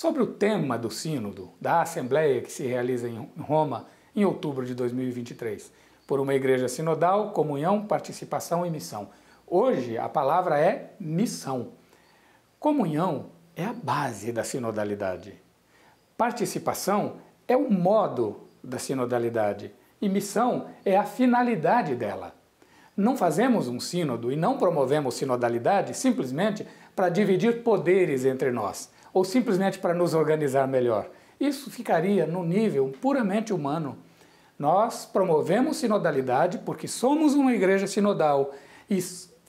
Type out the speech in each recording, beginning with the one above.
Sobre o tema do Sínodo, da Assembleia que se realiza em Roma em outubro de 2023, por uma igreja sinodal, comunhão, participação e missão. Hoje a palavra é missão. Comunhão é a base da sinodalidade. Participação é o modo da sinodalidade e missão é a finalidade dela. Não fazemos um sínodo e não promovemos sinodalidade simplesmente para dividir poderes entre nós ou simplesmente para nos organizar melhor. Isso ficaria no nível puramente humano. Nós promovemos sinodalidade porque somos uma igreja sinodal e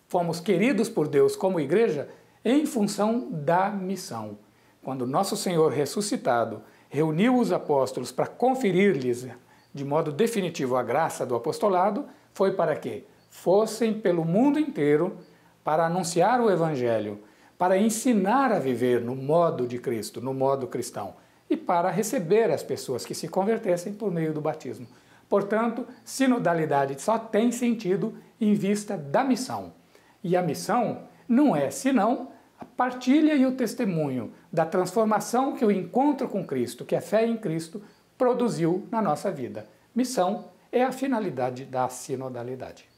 fomos queridos por Deus como igreja em função da missão. Quando nosso Senhor ressuscitado reuniu os apóstolos para conferir-lhes de modo definitivo a graça do apostolado, foi para que fossem pelo mundo inteiro para anunciar o evangelho para ensinar a viver no modo de Cristo, no modo cristão, e para receber as pessoas que se convertessem por meio do batismo. Portanto, sinodalidade só tem sentido em vista da missão. E a missão não é senão a partilha e o testemunho da transformação que o encontro com Cristo, que a é fé em Cristo, produziu na nossa vida. Missão é a finalidade da sinodalidade.